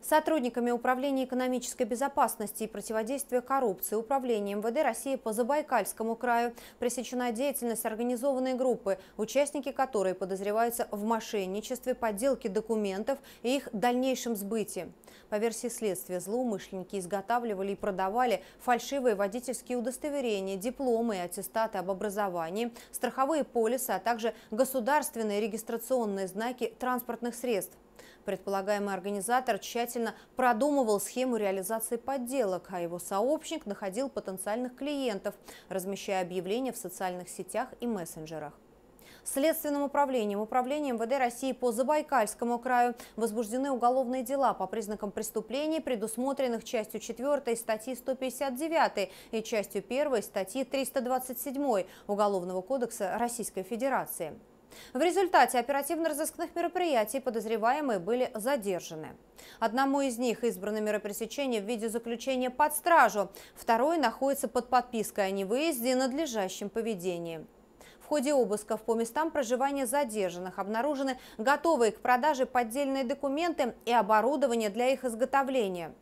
Сотрудниками Управления экономической безопасности и противодействия коррупции Управления МВД России по Забайкальскому краю пресечена деятельность организованной группы, участники которой подозреваются в мошенничестве, подделке документов и их дальнейшем сбытии. По версии следствия, злоумышленники изготавливали и продавали фальшивые водительские удостоверения, дипломы и аттестаты об образовании, страховые полисы, а также государственные регистрационные знаки транспортных средств. Предполагаемый организатор тщательно продумывал схему реализации подделок, а его сообщник находил потенциальных клиентов, размещая объявления в социальных сетях и мессенджерах. Следственным управлением, управлением МВД России по Забайкальскому краю возбуждены уголовные дела по признакам преступлений, предусмотренных частью 4 статьи 159 и частью 1 статьи 327 Уголовного кодекса Российской Федерации. В результате оперативно-розыскных мероприятий подозреваемые были задержаны. Одному из них избрано меры пресечения в виде заключения под стражу, второй находится под подпиской о невыезде и надлежащем поведении. В ходе обысков по местам проживания задержанных обнаружены готовые к продаже поддельные документы и оборудование для их изготовления.